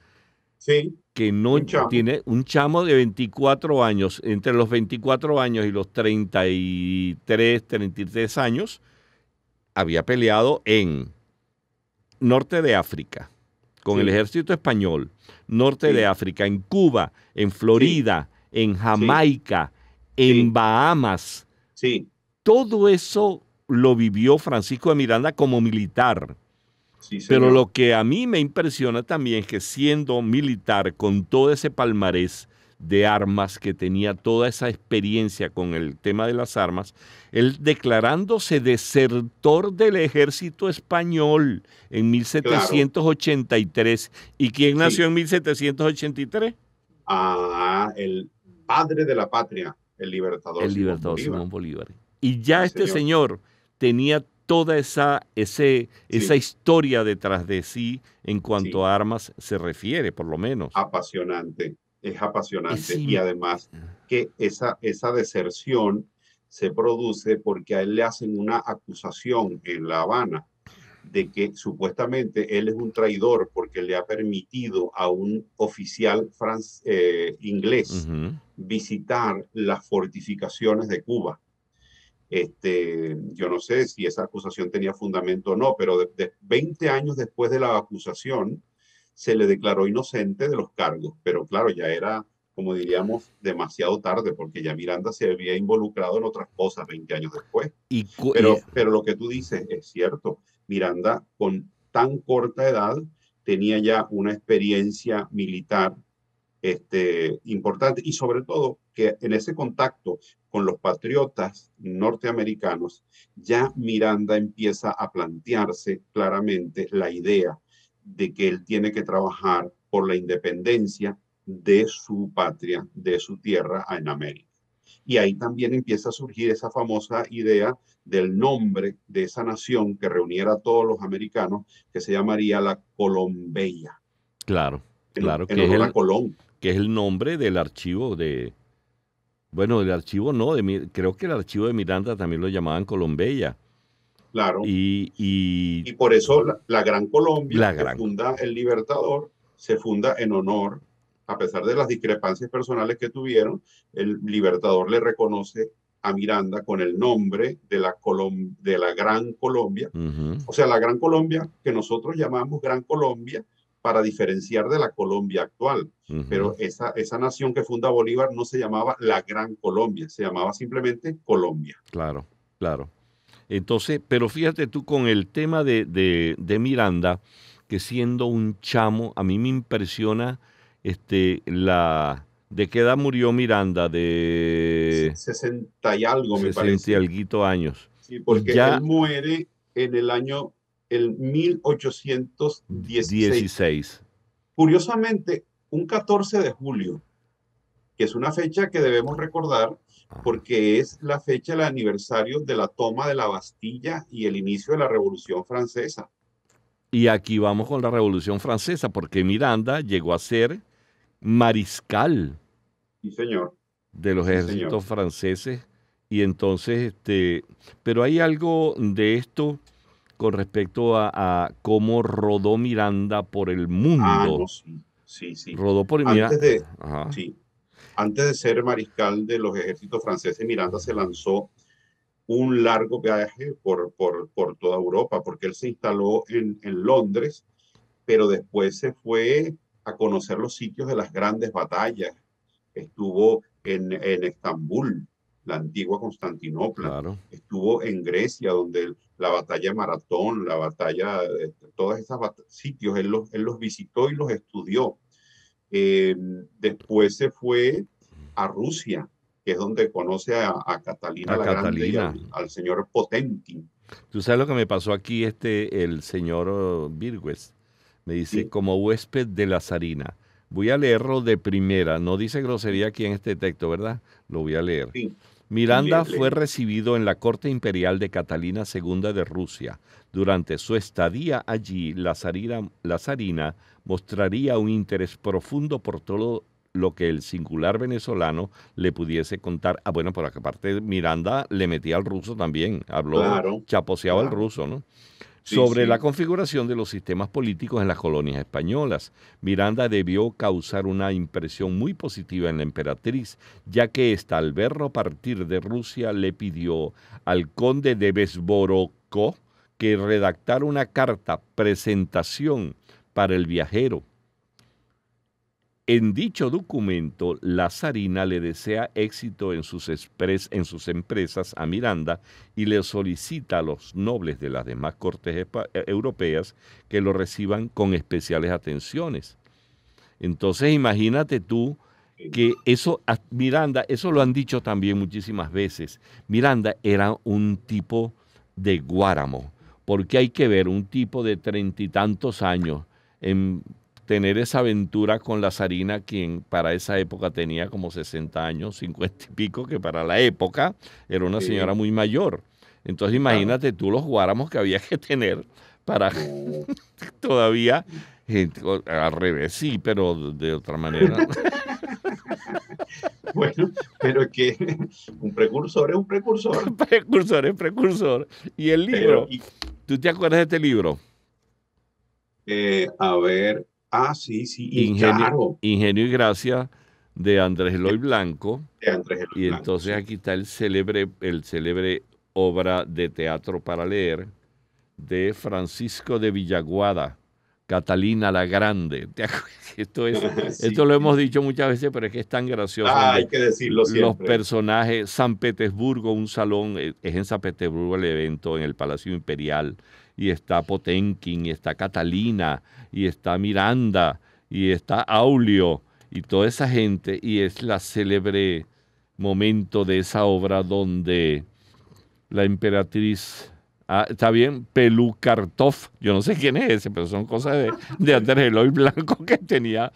que no tiene un chamo de 24 años, entre los 24 años y los 33, 33 años, había peleado en norte de África, con el ejército español, norte de África, en Cuba, en Florida, en Jamaica, en Bahamas. Sí. Todo eso lo vivió Francisco de Miranda como militar. Pero lo que a mí me impresiona también es que siendo militar con todo ese palmarés, de armas, que tenía toda esa experiencia con el tema de las armas, él declarándose desertor del ejército español en 1783. ¿Y quién nació en 1783? Ah, el padre de la patria, el libertador. Simón Bolívar. Y ya este señor, tenía toda esa, ese, esa historia detrás de sí en cuanto a armas se refiere, por lo menos. Apasionante es apasionante y además ah. que esa, esa deserción se produce porque a él le hacen una acusación en La Habana de que supuestamente él es un traidor porque le ha permitido a un oficial eh, inglés visitar las fortificaciones de Cuba. Este, yo no sé si esa acusación tenía fundamento o no, pero 20 años después de la acusación, se le declaró inocente de los cargos, pero claro, ya era, como diríamos, demasiado tarde, porque ya Miranda se había involucrado en otras cosas 20 años después. Y pero, lo que tú dices es cierto, Miranda con tan corta edad tenía ya una experiencia militar este, importante y sobre todo que en ese contacto con los patriotas norteamericanos, ya Miranda empieza a plantearse claramente la idea de que él tiene que trabajar por la independencia de su patria, de su tierra en América. Y ahí también empieza a surgir esa famosa idea del nombre de esa nación que reuniera a todos los americanos, que se llamaría la Colombella. Claro, claro, que, es el, Colón. que es el nombre del archivo de, bueno, del archivo no, de, creo que el archivo de Miranda también lo llamaban Colombella. Claro. Y, por eso la, Gran Colombia, Que funda el Libertador, se funda en honor, a pesar de las discrepancias personales que tuvieron, el Libertador le reconoce a Miranda con el nombre de la, de la Gran Colombia. O sea, la Gran Colombia que nosotros llamamos Gran Colombia para diferenciar de la Colombia actual. Pero esa, esa nación que funda Bolívar no se llamaba la Gran Colombia, se llamaba simplemente Colombia. Claro, claro. Entonces, pero fíjate tú con el tema de, Miranda, que siendo un chamo, a mí me impresiona este, la... ¿De qué edad murió Miranda? De 60 y algo, me y alguito años. Sí, porque ya, él muere en el año el 1816. Curiosamente, un 14 de julio, que es una fecha que debemos recordar porque es la fecha del aniversario de la toma de la Bastilla y el inicio de la Revolución Francesa. Y aquí vamos con la Revolución Francesa, porque Miranda llegó a ser mariscal. Sí, señor. De los ejércitos franceses. Y entonces, este, pero hay algo de esto con respecto a, cómo rodó Miranda por el ah, mundo. sí, sí, Rodó por Miranda. Antes de, sí, antes de ser mariscal de los ejércitos franceses, Miranda se lanzó un largo viaje por, por, toda Europa, porque él se instaló en, Londres, pero después se fue a conocer los sitios de las grandes batallas. Estuvo en, Estambul, la antigua Constantinopla. Estuvo en Grecia, donde la batalla de Maratón, la batalla, este, todos esos sitios, él los, él los visitó y los estudió. Eh, después se fue a Rusia, que es donde conoce a, Catalina la Grande al, señor Potenti. Tú sabes lo que me pasó aquí, este, el señor Virgües. Me dice, como huésped de la zarina. Voy a leerlo de primera. No dice grosería aquí en este texto, ¿verdad? Lo voy a leer. Miranda fue recibido en la corte imperial de Catalina II de Rusia. Durante su estadía allí, la zarina, mostraría un interés profundo por todo lo que el singular venezolano le pudiese contar. Ah, bueno, por aparte Miranda le metía al ruso también, habló, chaposeaba al ruso, ¿no? sobre la configuración de los sistemas políticos en las colonias españolas. Miranda debió causar una impresión muy positiva en la emperatriz, ya que ésta al verlo partir de Rusia le pidió al conde de Besboroco que redactara una carta presentación para el viajero en dicho documento, la zarina le desea éxito en sus, en sus empresas a Miranda y le solicita a los nobles de las demás cortes eh, europeas que lo reciban con especiales atenciones. Entonces imagínate tú que eso, Miranda, eso lo han dicho también muchísimas veces, Miranda era un tipo de guáramo, porque hay que ver un tipo de treinta y tantos años en tener esa aventura con Lazarina, quien para esa época tenía como 60 años, 50 y pico, que para la época era una señora muy mayor. Entonces imagínate tú los guáramos que había que tener para todavía, al revés sí, pero de otra manera. bueno, pero que un precursor es un precursor. precursor es precursor. Y el libro, ¿tú te acuerdas de este libro? Eh, a ver, Ah, sí, sí, ingenio, Ingenio y Gracia de Andrés Eloy Blanco. Y entonces aquí está el célebre, el célebre obra de teatro para leer de Francisco de Villaguada, Catalina la Grande. Esto, es, esto lo hemos dicho muchas veces, pero es que es tan gracioso. Ah, hay que decirlo siempre. Los personajes, San Petersburgo, un salón, eh, es en San Petersburgo el evento, en el Palacio Imperial y está Potenkin, y está Catalina, y está Miranda, y está Aulio, y toda esa gente, y es la célebre momento de esa obra donde la emperatriz, ah, está bien, Pelucartov, yo no sé quién es ese, pero son cosas de, de Andrés Eloy Blanco que tenía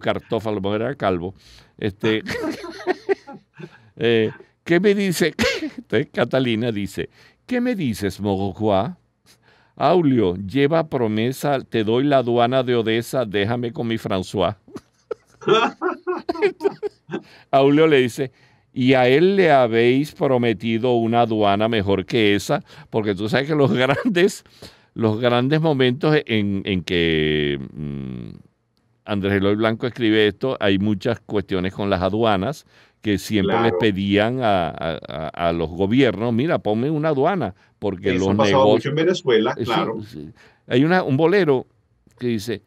Kartoff, a lo mejor era calvo, este, eh, ¿qué me dice? Catalina dice, ¿qué me dices, Mogua? Aulio, lleva promesa, te doy la aduana de Odessa, déjame con mi François. Aulio le dice, y a él le habéis prometido una aduana mejor que esa, porque tú sabes que los grandes, los grandes momentos en, que mm, Andrés Eloy Blanco escribe esto, hay muchas cuestiones con las aduanas, que siempre les pedían a, los gobiernos, mira, ponme una aduana, porque los negocios... Mucho en Venezuela, claro. Hay un bolero que dice,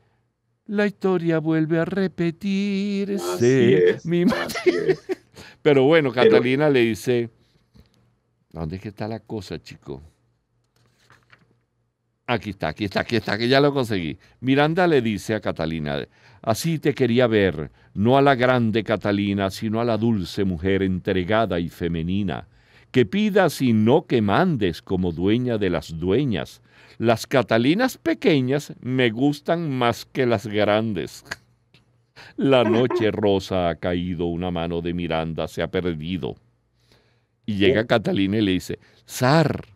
la historia vuelve a repetirse. Pero bueno, Catalina le dice, ¿dónde es que está la cosa, chico? Aquí está, aquí está, aquí está, que ya lo conseguí. Miranda le dice a Catalina, Así te quería ver, no a la grande Catalina, sino a la dulce mujer entregada y femenina, que pidas y no que mandes como dueña de las dueñas. Las Catalinas pequeñas me gustan más que las grandes. La noche rosa ha caído, una mano de Miranda se ha perdido. Y llega Catalina y le dice, Sar.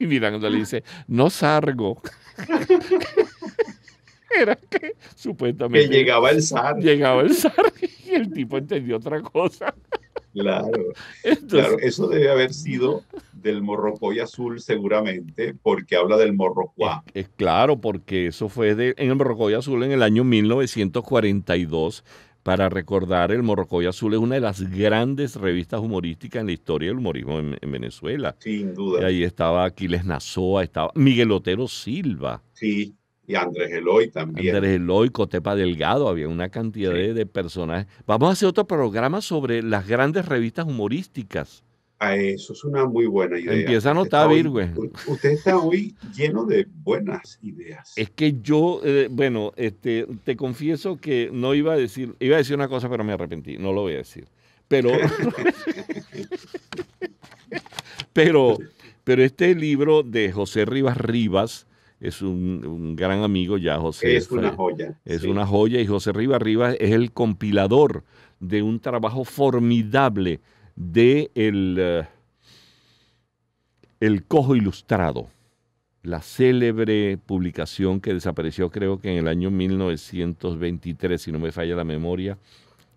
Y Miranda le dice, no sargo era que supuestamente. llegaba el zar. Llegaba el zar y el tipo entendió otra cosa. Claro, claro, eso debe haber sido del morrocoy azul seguramente, porque habla del Morrocoy Es, claro, porque eso fue de, en el morrocoy azul en el año 1942. Para recordar, el Morrocoy Azul es una de las grandes revistas humorísticas en la historia del humorismo en, Venezuela. Sin duda. ahí estaba Aquiles Nazoa, estaba Miguel Otero Silva. Sí, y Andrés Eloy también. Andrés Eloy, Cotepa Delgado, había una cantidad de, de, personajes. Vamos a hacer otro programa sobre las grandes revistas humorísticas. A ah, eso es una muy buena idea. Empieza a notar, Virgüen Usted está hoy lleno de buenas ideas. Es que yo, eh, bueno, este, te confieso que no iba a decir, iba a decir una cosa, pero me arrepentí, no lo voy a decir. Pero, pero, pero este libro de José Rivas Rivas, es un, gran amigo ya, José. Es una joya. Es una joya y José Riva Rivas es el compilador de un trabajo formidable de el, eh, el Cojo Ilustrado, la célebre publicación que desapareció creo que en el año 1923, si no me falla la memoria,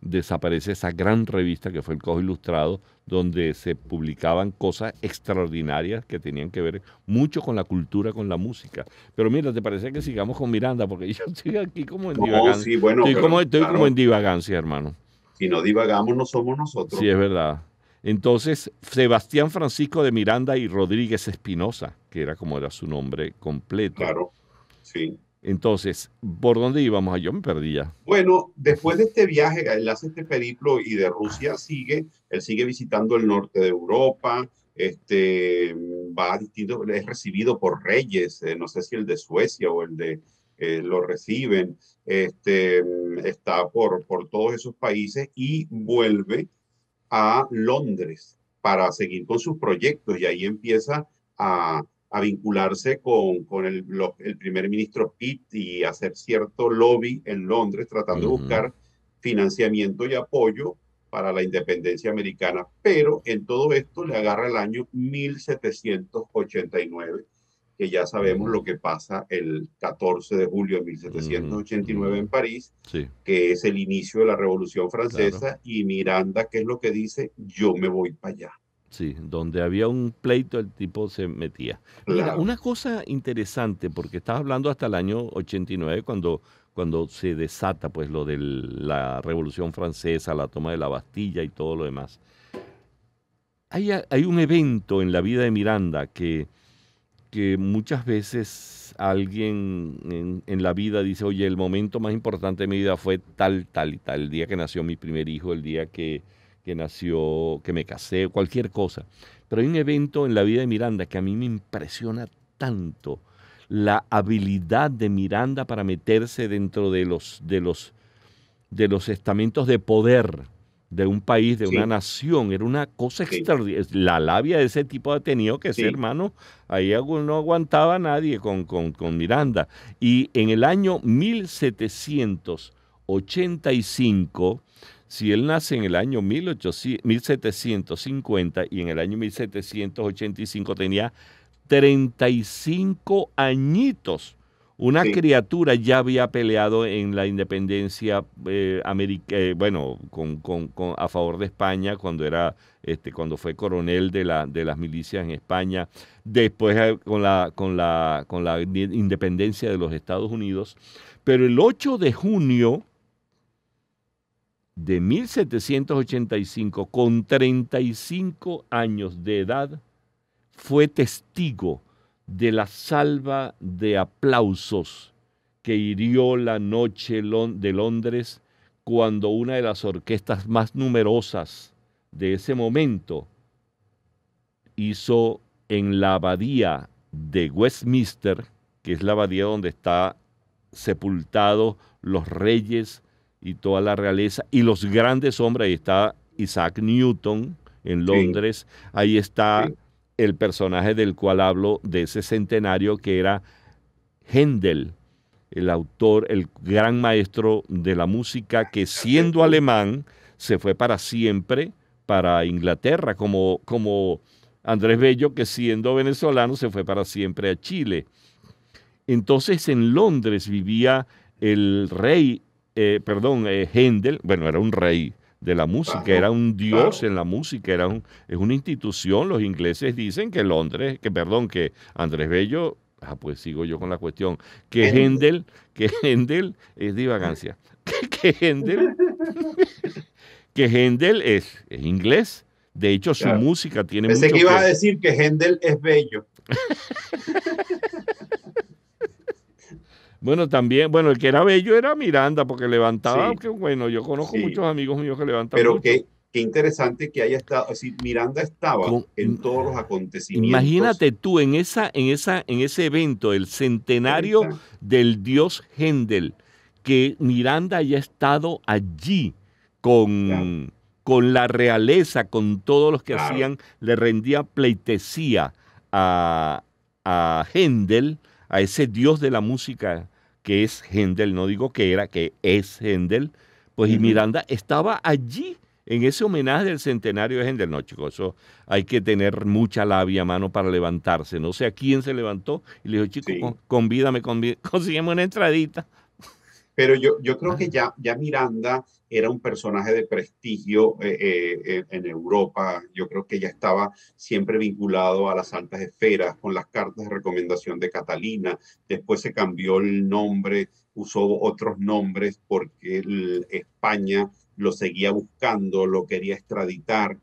desaparece esa gran revista que fue el Cojo Ilustrado, donde se publicaban cosas extraordinarias que tenían que ver mucho con la cultura, con la música. Pero mira, ¿te parece que sigamos con Miranda? Porque yo estoy aquí como en divagancia. estoy, como, como en divagancia, hermano. Si no divagamos, no somos nosotros. Sí, es verdad. Entonces, Sebastián Francisco de Miranda y Rodríguez Espinosa, que era como era su nombre completo. Claro, sí. Entonces, ¿por dónde íbamos? Ah, yo me perdía. Bueno, después de este viaje, él hace este periplo y de Rusia sigue, él sigue visitando el norte de Europa, este, va es recibido por reyes, eh, no sé si el de Suecia o el de, eh, lo reciben, este, está por, por todos esos países y vuelve a Londres para seguir con sus proyectos y ahí empieza a, a vincularse con, el, primer ministro Pitt y hacer cierto lobby en Londres tratando de buscar financiamiento y apoyo para la independencia americana. Pero en todo esto le agarra el año 1789, que ya sabemos lo que pasa el 14 de julio de 1789 en París, que es el inicio de la Revolución Francesa, y Miranda, qué es lo que dice, yo me voy para allá. Sí, donde había un pleito, el tipo se metía. Mira, una cosa interesante, porque estás hablando hasta el año 89, cuando, cuando se desata pues lo de la Revolución Francesa, la toma de la Bastilla y todo lo demás. Hay, un evento en la vida de Miranda que, que muchas veces alguien en, en, la vida dice, oye, el momento más importante de mi vida fue tal, tal y tal, el día que nació mi primer hijo, el día que que nació, que me casé, cualquier cosa. Pero hay un evento en la vida de Miranda que a mí me impresiona tanto, la habilidad de Miranda para meterse dentro de los, de los, de los estamentos de poder de un país, de una nación. Era una cosa extraordinaria. La labia de ese tipo ha tenido que ser, hermano. Ahí no aguantaba nadie con, con, con Miranda. Y en el año 1785 si él nace en el año 1750 y en el año 1785 tenía 35 añitos, una criatura ya había peleado en la independencia eh, eh, bueno, a favor de España cuando era este, cuando fue coronel de, la, de las milicias en España, después eh, con, la, con, la, con la independencia de los Estados Unidos, pero el 8 de junio de 1785, con 35 años de edad, fue testigo de la salva de aplausos que hirió la noche de Londres cuando una de las orquestas más numerosas de ese momento hizo en la abadía de Westminster, que es la abadía donde está sepultados los reyes y toda la realeza y los grandes hombres. Ahí está Isaac Newton en Londres. Ahí está el personaje del cual hablo de ese centenario que era Händel, el autor, el gran maestro de la música que siendo alemán se fue para siempre para Inglaterra, como, como Andrés Bello que siendo venezolano se fue para siempre a Chile. Entonces en Londres vivía el rey eh, perdón, Hendel, eh, bueno, era un rey de la música, era un dios en la música, era un, es una institución. Los ingleses dicen que Londres, que perdón, que Andrés Bello, ah, pues sigo yo con la cuestión, que Händel, que es divagancia, que Händel, que es, inglés. De hecho, su música tiene Pensé que ibas a decir que Händel es bello. Bueno, también, bueno, el que era bello era Miranda, porque levantaba, que, bueno, yo conozco muchos amigos míos que levantaban. Pero qué interesante que haya estado, es decir, Miranda estaba en todos los acontecimientos. Imagínate tú en esa, en esa, en ese evento, el centenario del dios Händel, que Miranda haya estado allí con, con la realeza, con todos los que hacían, le rendía pleitesía a, a Händel, a ese dios de la música que es Händel, no digo que era, que es Händel, pues y Miranda estaba allí en ese homenaje del centenario de Händel. No, chicos, eso hay que tener mucha labia a mano para levantarse. No sé a quién se levantó y le dijo, chicos, convídame, consígueme una entradita pero yo, creo que ya, ya Miranda era un personaje de prestigio eh, eh, eh, en Europa. Yo creo que ya estaba siempre vinculado a las altas esferas con las cartas de recomendación de Catalina. Después se cambió el nombre, usó otros nombres porque España lo seguía buscando, lo quería extraditar.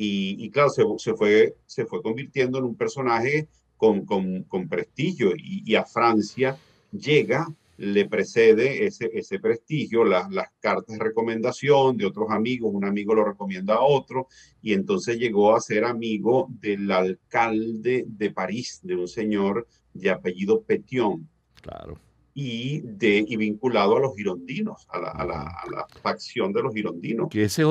Y, claro, se, fue, se fue convirtiendo en un personaje con, con, prestigio y a Francia llega le precede ese, ese prestigio, las cartas de recomendación de otros amigos, un amigo lo recomienda a otro, y entonces llegó a ser amigo del alcalde de París, de un señor de apellido Petion. Claro. Y, de, y vinculado a los girondinos, a la, facción de los girondinos. Que ese,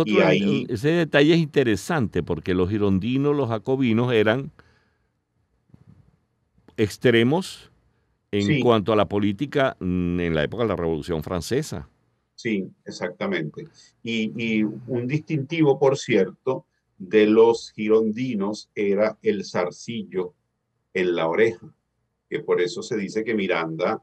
ese detalle es interesante, porque los girondinos, los jacobinos eran extremos en cuanto a la política mm, en la época de la Revolución Francesa. Sí, exactamente. Y, un distintivo, por cierto, de los girondinos era el zarcillo en la oreja, que por eso se dice que Miranda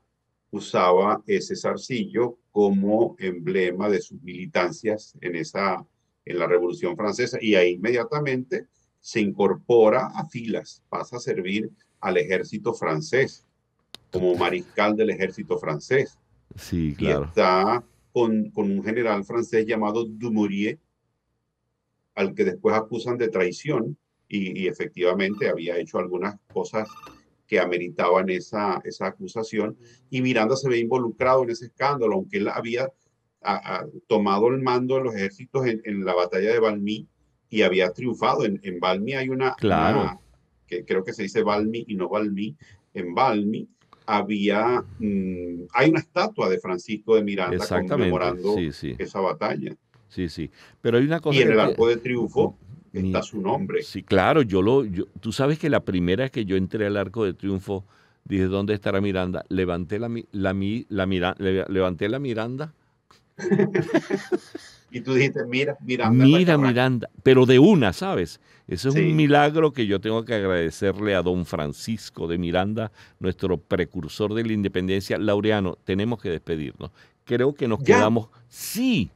usaba ese zarcillo como emblema de sus militancias en, esa, en la Revolución Francesa y ahí inmediatamente se incorpora a filas, pasa a servir al ejército francés como mariscal del ejército francés. Sí, claro. está con, un general francés llamado Dumouriez, al que después acusan de traición y, efectivamente había hecho algunas cosas que ameritaban esa, esa, acusación. Y Miranda se ve involucrado en ese escándalo, aunque él había tomado el mando de los ejércitos en, la batalla de Valmy y había triunfado. En, en hay una, claro. que creo que se dice Valmy y no Valmy en Valmy había, mm, hay una estatua de Francisco de Miranda conmemorando esa batalla. Sí, sí. Pero hay una cosa. Y en el Arco de Triunfo está su nombre. Sí, claro. Yo lo, tú sabes que la primera que yo entré al Arco de Triunfo dije dónde estará Miranda. Levanté la, la, la, la, levanté la Miranda. Y tú dijiste, mira, Miranda. Mira, Miranda, pero de una, ¿sabes? Ese es un milagro que yo tengo que agradecerle a don Francisco de Miranda, nuestro precursor de la independencia. Laureano, tenemos que despedirnos. Creo que nos quedamos, sí.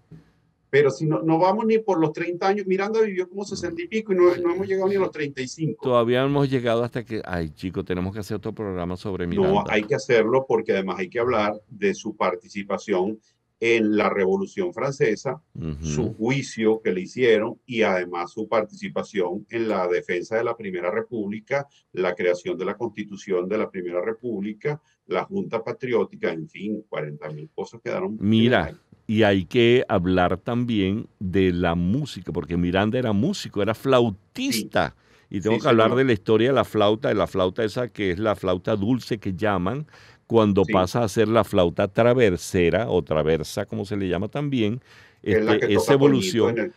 Pero si no, no vamos ni por los 30 años, Miranda vivió como 60 y pico y no, hemos llegado ni a los 35. Todavía hemos llegado hasta que, ay chico, tenemos que hacer otro programa sobre Miranda. No, hay que hacerlo porque además hay que hablar de su participación en la Revolución Francesa, su juicio que le hicieron y además su participación en la defensa de la Primera República, la creación de la Constitución de la Primera República, la Junta Patriótica, en fin, 40 mil cosas quedaron. Mira, y hay que hablar también de la música, porque Miranda era músico, era flautista. Y tengo que hablar de la historia de la flauta, de la flauta esa que es la flauta dulce que llaman, cuando pasa a ser la flauta traversera o traversa, como se le llama también, este, esa evolución.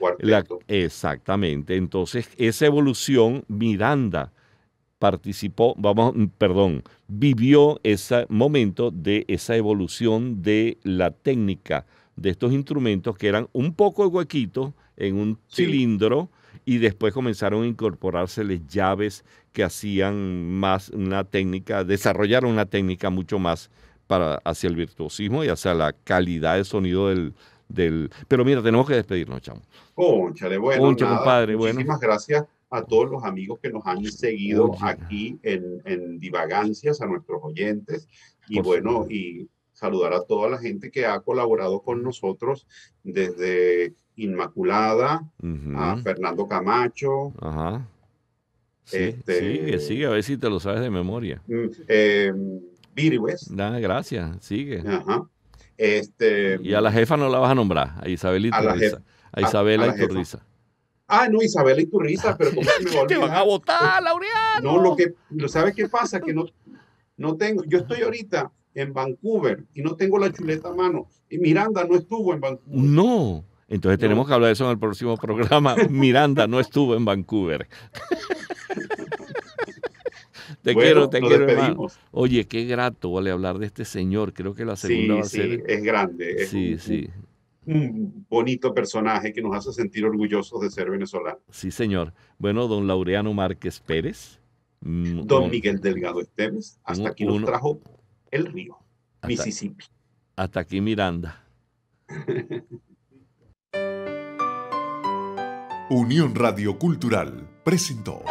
exactamente. Entonces, esa evolución, Miranda participó, vamos, mm, perdón, vivió ese momento de esa evolución de la técnica de estos instrumentos que eran un poco huequitos en un cilindro y después comenzaron a incorporarse las llaves que hacían más una técnica, desarrollaron una técnica mucho más para, hacia el virtuosismo y hacia la calidad de sonido del, del... Pero mira, tenemos que despedirnos, chamo. Conchale, bueno, nada, muchísimas gracias a todos los amigos que nos han seguido aquí en, en, Divagancias, a nuestros oyentes, y bueno, y saludar a toda la gente que ha colaborado con nosotros desde Inmaculada, a Fernando Camacho, Ajá. Este, sigue, sigue, a ver si te lo sabes de memoria. Eh, gracias, sigue. Este, y a la jefa no la vas a nombrar, a Isabelita. A, a ah, Isabela Iturriza. Ah, no, Isabela Iturriza, pero ¿cómo Te van a votar, pues, Laureano. No, lo que, ¿sabes qué pasa? Que no, no tengo, yo estoy ahorita en Vancouver y no tengo la chuleta a mano. Y Miranda no estuvo en Vancouver. No. Entonces tenemos que hablar de eso en el próximo programa. Miranda no estuvo en Vancouver. te quiero, te quiero. Oye, qué grato vale hablar de este señor. Creo que la segunda va a sí, Es grande. sí, sí. Un bonito personaje que nos hace sentir orgullosos de ser venezolanos. Sí, señor. Bueno, don Laureano Márquez Pérez. Mm, don, Miguel Delgado Esteves. Hasta aquí nos trajo el río, Mississippi. Hasta aquí Miranda. Unión Radio Cultural presentó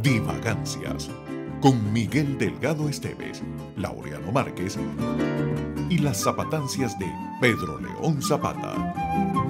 Divagancias con Miguel Delgado Esteves, Laureano Márquez y las zapatancias de Pedro León Zapata.